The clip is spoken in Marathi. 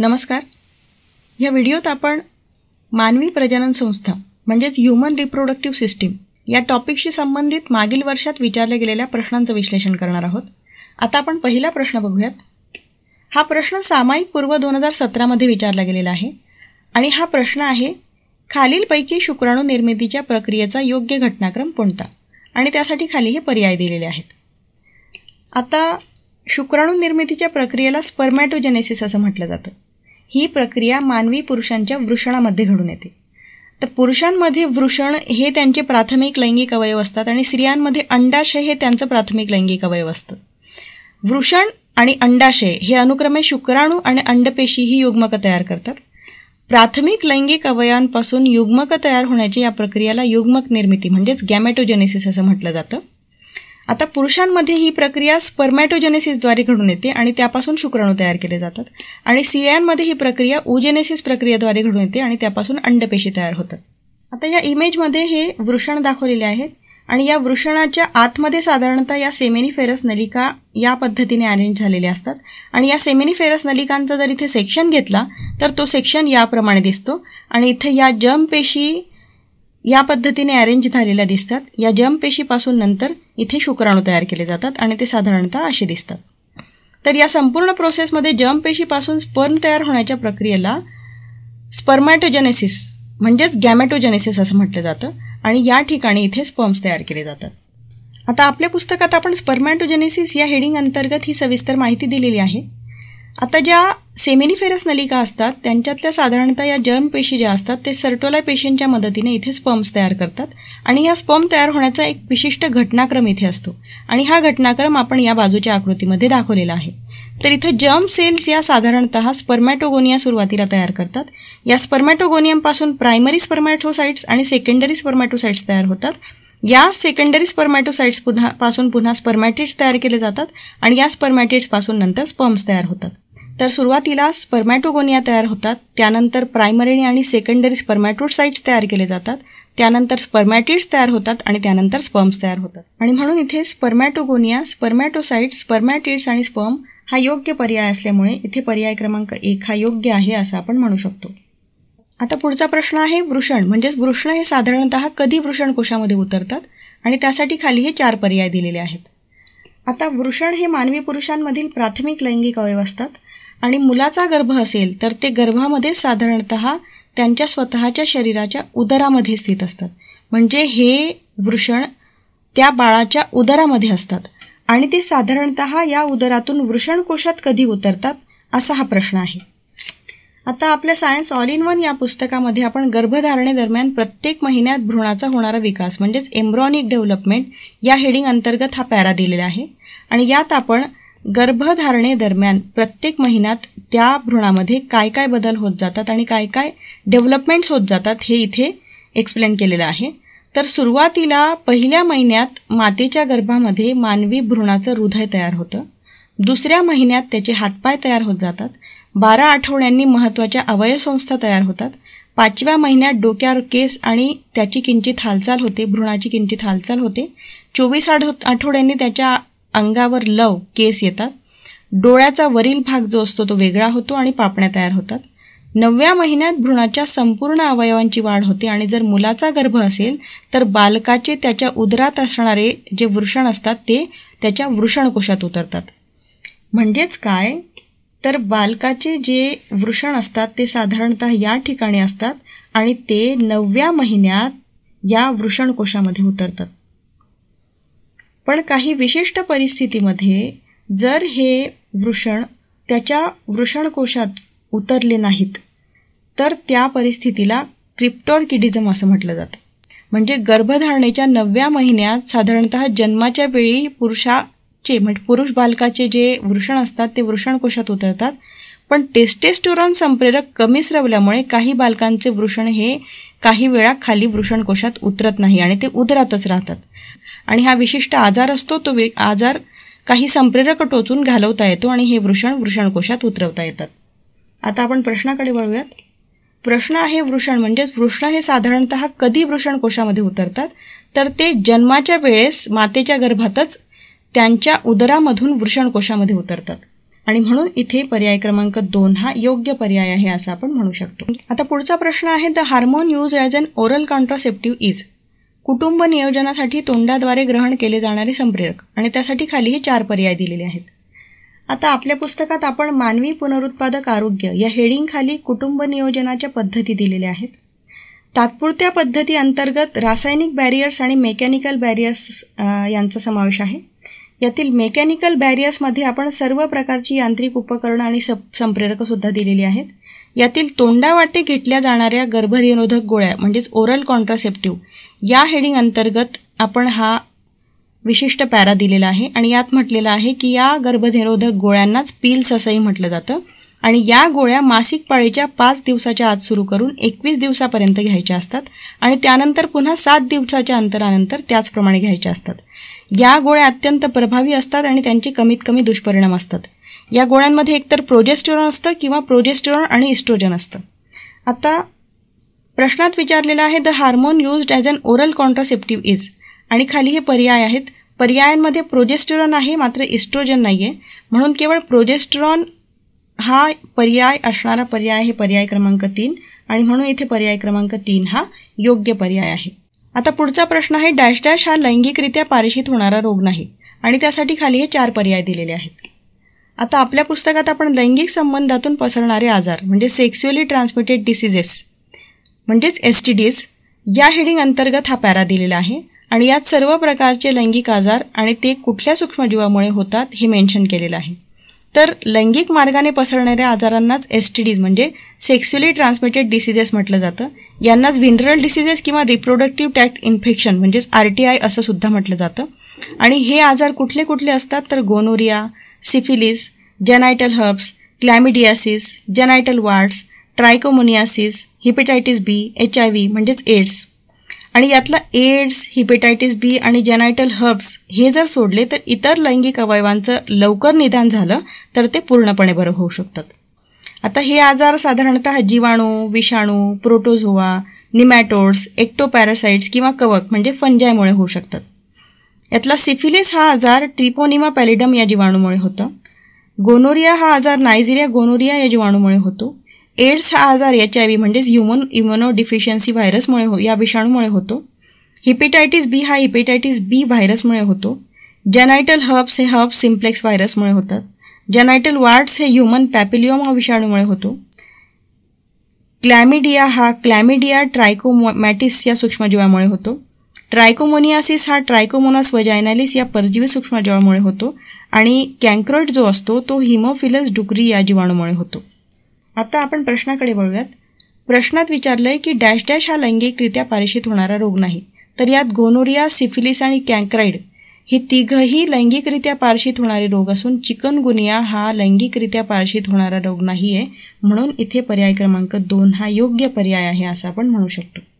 नमस्कार या व्हिडिओत आपण मानवी प्रजनन संस्था म्हणजेच ह्युमन रिप्रोडक्टिव्ह सिस्टीम या टॉपिकशी संबंधित मागील वर्षात विचारल्या गेलेल्या प्रश्नांचं विश्लेषण करणार आहोत आता आपण पहिला प्रश्न बघूयात हा प्रश्न सामायिक पूर्व दोन हजार सतरामध्ये विचारला गेलेला आहे आणि हा प्रश्न आहे खालीलपैकी शुक्राणू निर्मितीच्या प्रक्रियेचा योग्य घटनाक्रम कोणता आणि त्यासाठी खाली हे पर्याय दिलेले आहेत आता शुक्राणू निर्मितीच्या प्रक्रियेला स्पर्मॅटोजेनेसिस असं म्हटलं जातं ही प्रक्रिया मानवी पुरुषांच्या वृषणामध्ये घडून येते तर पुरुषांमध्ये वृषण हे त्यांचे प्राथमिक लैंगिक अवयव असतात आणि स्त्रियांमध्ये अंडाशय हे त्यांचं प्राथमिक लैंगिक अवयव असतं वृषण आणि अंडाशय हे अनुक्रमे शुक्राणू आणि अंडपेशी ही युग्मक तयार करतात प्राथमिक लैंगिक अवयवांपासून युग्मक तयार होण्याची या प्रक्रियेला युग्मक निर्मिती म्हणजेच गॅमेटोजेनेसिस असं म्हटलं जातं आता पुरुषांमध्ये ही प्रक्रिया स्पर्मॅटोजेनेसिसद्वारे घडून येते आणि त्यापासून शुक्राणू तयार केले जातात आणि स्त्रियांमध्ये ही प्रक्रिया ओजेनेसिस प्रक्रियेद्वारे घडून येते आणि त्यापासून अंडपेशी तयार होतात आता या इमेजमध्ये हे वृषण दाखवलेले आहेत आणि या वृषणाच्या आतमध्ये साधारणतः या सेमेनिफेरस नलिका या पद्धतीने अरेंज झालेल्या असतात आणि या सेमेनिफेरस नलिकांचा जर इथे सेक्शन घेतला तर तो सेक्शन याप्रमाणे दिसतो आणि इथे या जम पेशी या पद्धतीने अरेंज झालेल्या दिसतात या जम पेशीपासून नंतर इथे शुक्राणू तयार केले जातात आणि ते साधारणतः असे दिसतात तर या संपूर्ण प्रोसेसमध्ये जम पेशीपासून स्पर्म तयार होण्याच्या प्रक्रियेला स्पर्मॅटोजेनेसिस म्हणजेच गॅमॅटोजेनेसिस असं म्हटलं जातं आणि या ठिकाणी इथे स्पर्म्स तयार केले जातात आता आपल्या पुस्तकात आपण स्पर्मॅटोजेनेसिस या हेडिंग अंतर्गत ही सविस्तर माहिती दिलेली आहे आता ज्या सेमिनिफेरस नलिका असतात त्यांच्यातल्या साधारणतः या जर्म पेशी ज्या असतात ते सर्टोला पेशींच्या मदतीने इथे स्पर्म्स तयार करतात आणि या स्पर्म तयार होण्याचा एक विशिष्ट घटनाक्रम इथे असतो आणि हा घटनाक्रम आपण या बाजूच्या आकृतीमध्ये दाखवलेला आहे तर इथं जर्म सेल्स या साधारणतः स्पर्मॅटोगोनिया सुरुवातीला तयार करतात या स्पर्मॅटोगोनियमपासून प्रायमरी स्पर्मॅटोसाइट्स आणि सेकंडरी स्पर्मॅटोसाइट्स तयार होतात या सेकंडरी स्पर्मॅटोसाइट्स पुन्हा पासून पुन्हा स्पर्मॅटिड्स तयार केले जातात आणि या स्पर्मॅटिड्सपासून नंतर स्पर्म्स तयार होतात तर सुरुवातीला स्पर्मॅटोगोनिया तयार होतात त्यानंतर प्रायमरी आणि सेकंडरी स्पर्मॅटोसाइट्स तयार केले जातात त्यानंतर स्पर्मॅटिड्स तयार होतात आणि त्यानंतर स्पर्म्स तयार होतात आणि म्हणून इथे स्पर्मॅटोगोनिया स्पर्मॅटोसाइट्स स्पर्मॅटिड्स आणि स्पर्म हा योग्य पर्याय असल्यामुळे इथे पर्याय क्रमांक एक हा योग्य आहे असं आपण म्हणू शकतो आता पुढचा प्रश्न आहे वृषण म्हणजेच वृषण हे साधारणत कधी वृषण कोशामध्ये उतरतात आणि त्यासाठी खाली हे चार पर्याय दिलेले आहेत आता वृषण हे मानवी पुरुषांमधील प्राथमिक लैंगिक अवयव असतात आणि मुलाचा गर्भ असेल तर ते गर्भामध्ये साधारणत त्यांच्या स्वतःच्या शरीराच्या उदरामध्ये स्थित असतात म्हणजे हे वृषण त्या बाळाच्या उदरामध्ये असतात आणि ते साधारणत या उदरातून वृषणकोशात कधी उतरतात असा हा प्रश्न आहे आता आपल्या सायन्स ऑल इन वन या पुस्तकामध्ये आपण गर्भधारणेदरम्यान प्रत्येक महिन्यात भ्रूणाचा होणारा विकास म्हणजेच एम्ब्रॉनिक डेव्हलपमेंट या हेडिंग अंतर्गत हा पॅरा दिलेला आहे आणि यात आपण गर्भधारणेदरम्यान प्रत्येक महिन्यात त्या भ्रूणामध्ये काय काय बदल होत जातात आणि काय काय डेव्हलपमेंट्स होत जातात हे इथे एक्सप्लेन केलेलं आहे तर सुरुवातीला पहिल्या महिन्यात मातेच्या गर्भामध्ये मानवी भ्रूणाचं हृदय तयार होतं दुसऱ्या महिन्यात त्याचे हातपाय तयार होत जातात बारा आठवड्यांनी महत्त्वाच्या अवयवसंस्था तयार होतात पाचव्या महिन्यात डोक्यावर केस आणि त्याची किंचित हालचाल होते भ्रूणाची किंचित हालचाल होते चोवीस आठ आठवड्यांनी त्याच्या अंगावर लव केस येतात डोळ्याचा वरील भाग जो असतो तो वेगळा होतो आणि पापण्या तयार होतात नवव्या महिन्यात भ्रूणाच्या संपूर्ण अवयवांची वाढ होते आणि जर मुलाचा गर्भ असेल तर बालकाचे त्याच्या उदरात असणारे जे वृषण असतात ते त्याच्या वृषणकोशात उतरतात म्हणजेच काय तर बालकाचे जे वृषण असतात ते साधारणतः या ठिकाणी असतात आणि ते नवव्या महिन्यात या वृषणकोशामध्ये उतरतात पण काही विशिष्ट परिस्थितीमध्ये जर हे वृषण त्याच्या वृषणकोशात उतरले नाहीत तर त्या परिस्थितीला क्रिप्टॉर्किडिझम असं म्हटलं जातं म्हणजे गर्भधारणेच्या नवव्या महिन्यात साधारणत जन्माच्या वेळी पुरुषाचे म्हणजे पुरुष बालकाचे जे वृषण असतात ते वृषणकोशात उतरतात पण टेस्टेस्टोरॉन संप्रेरक कमी स्रवल्यामुळे काही बालकांचे वृषण हे काही वेळा खाली वृषणकोशात उतरत नाही आणि ते उदरातच राहतात आणि हा विशिष्ट आजार असतो तो आजार काही संप्रेरक टोचून घालवता येतो आणि हे वृषण वृषणकोशात उतरवता येतात आता आपण प्रश्नाकडे वळूयात प्रश्न आहे वृषण म्हणजेच वृष्ण हे साधारणत कधी वृषणकोशामध्ये उतरतात तर ते जन्माच्या वेळेस मातेच्या गर्भातच त्यांच्या उदरामधून वृषणकोशामध्ये उतरतात आणि म्हणून इथे पर्याय क्रमांक दोन हा योग्य पर्याय आहे असं आपण म्हणू शकतो आता पुढचा प्रश्न आहे the hormone use as an oral contraceptive is कुटुंब नियोजनासाठी तोंडाद्वारे ग्रहण केले जाणारे संप्रेरक आणि त्यासाठी खाली चार पर्याय दिलेले आहेत आता आपल्या पुस्तकात आपण मानवी पुनरुत्पादक आरोग्य या हेडिंगखाली कुटुंब नियोजनाच्या पद्धती दिलेल्या आहेत तात्पुरत्या पद्धती अंतर्गत रासायनिक बॅरियर्स आणि मेकॅनिकल बॅरियर्स यांचा समावेश आहे यातील मेकॅनिकल बॅरियर्समध्ये आपण सर्व प्रकारची यांत्रिक उपकरणं आणि सप संप्रेरकंसुद्धा दिलेली आहेत यातील तोंडावाटे घेतल्या जाणाऱ्या गर्भनिरोधक गोळ्या म्हणजेच ओरल कॉन्ट्रासेप्टिव्ह या हेडिंग अंतर्गत आपण हा विशिष्ट पॅरा दिलेला आहे आणि यात म्हटलेलं आहे की या गर्भनिरोधक गोळ्यांनाच पिल्स असंही म्हटलं जातं आणि या गोळ्या मासिक पाळीच्या पाच दिवसाच्या आत सुरू करून एकवीस दिवसापर्यंत घ्यायच्या असतात आणि त्यानंतर पुन्हा सात दिवसाच्या अंतरानंतर त्याचप्रमाणे घ्यायच्या असतात या गोळ्या अत्यंत प्रभावी असतात आणि त्यांचे कमीत कमी दुष्परिणाम असतात या गोळ्यांमध्ये एकतर प्रोजेस्टेरॉन असतं किंवा प्रोजेस्टेरॉन आणि इस्ट्रोजन असतं आता प्रश्नात विचारलेलं आहे the hormone used as an oral contraceptive is आणि खाली हे पर्याय आहेत पर्यायांमध्ये प्रोजेस्टेरॉन आहे मात्र इस्ट्रोजन नाही आहे म्हणून केवळ प्रोजेस्टेरॉन हा पर्याय असणारा पर्याय आहे पर्याय क्रमांक तीन आणि म्हणून इथे पर्याय क्रमांक तीन हा योग्य पर्याय आहे आता पुढचा प्रश्न आहे डॅश डॅश हा लैंगिकरित्या पारिषित होणारा रोग नाही आणि त्यासाठी खाली हे चार पर्याय दिलेले आहेत आता आपल्या पुस्तकात आपण लैंगिक संबंधातून पसरणारे आजार म्हणजे सेक्स्युअली ट्रान्समिटेड डिसिजेस म्हणजेच एस टी डीज या हेडिंग अंतर्गत हा पॅरा दिलेला आहे आणि यात सर्व प्रकारचे लैंगिक आजार आणि ते कुठल्या सूक्ष्मजीवामुळे होतात हे मेन्शन केलेलं आहे तर लैंगिक मार्गाने पसरणाऱ्या आजारांनाच एस टी डीज म्हणजे सेक्स्युअली ट्रान्समिटेड डिसिजेस म्हटलं जातं यांनाच व्हिनरल डिसिजेस किंवा रिप्रोडक्टिव्ह टॅक्ट इन्फेक्शन म्हणजेच आर टी आय असं सुद्धा म्हटलं जातं आणि हे आजार कुठले कुठले असतात तर gonorrhoea syphilis genital herpes chlamydiasis genital warts trichomoniasis hepatitis B H I V म्हणजेच एड्स आणि यातला एड्स हिपेटायटिस बी आणि जेनायटल हर्ब्स हे जर सोडले तर इतर लैंगिक अवयवांचं लवकर निदान झालं तर ते पूर्णपणे बरं होऊ शकतात आता हे आजार साधारणतः जीवाणू विषाणू प्रोटोझोआ निमॅटोड्स एक्टोपॅरासाईट्स किंवा कवक म्हणजे फंजायमुळे होऊ शकतात यातला सिफिलिस हा आजार ट्रिपोनिमा पॅलिडम या जीवाणूमुळे होता गोनोरिया हा आजार नायजेरिया गोनोरिया या जीवाणूमुळे होतो एड्स हा आजार एच आय व्ही म्हणजेच ह्युमन इम्युनो डिफिशियन्सी व्हायरसमुळे हो या विषाणूमुळे होतो हिपेटायटिस बी हा हिपेटायटिस बी व्हायरसमुळे होतो जेनायटल हर्ब्स हे हर्ब सिम्प्लेक्स व्हायरसमुळे होतात जेनायटल वार्ड्स हे ह्युमन पॅपिलिओमा विषाणूमुळे होतो क्लॅमिडिया हा क्लॅमिडिया ट्रायकोमॅटिस या सूक्ष्मजीवामुळे होतो ट्रायकोमोनियासिस हा ट्रायकोमोनास वजायनालिस या परजीवी सूक्ष्मजवामुळे होतो आणि कॅन्क्रॉइड जो असतो तो हिमोफिलस डुकरी या जीवाणूमुळे होतो आता आपण प्रश्नाकडे वळूयात प्रश्नात विचारलंय की डॅश डॅश हा लैंगिकरित्या पारेषित होणारा रोग नाही तर यात गोनोरिया सिफिलिस आणि कॅन्क्राईड ही तिघही लैंगिकरित्या पारशित होणारे रोग असून चिकनगुनिया हा लैंगिकरित्या पारशित होणारा रोग नाही आहे म्हणून इथे पर्याय क्रमांक दोन हा योग्य पर्याय आहे असं आपण म्हणू शकतो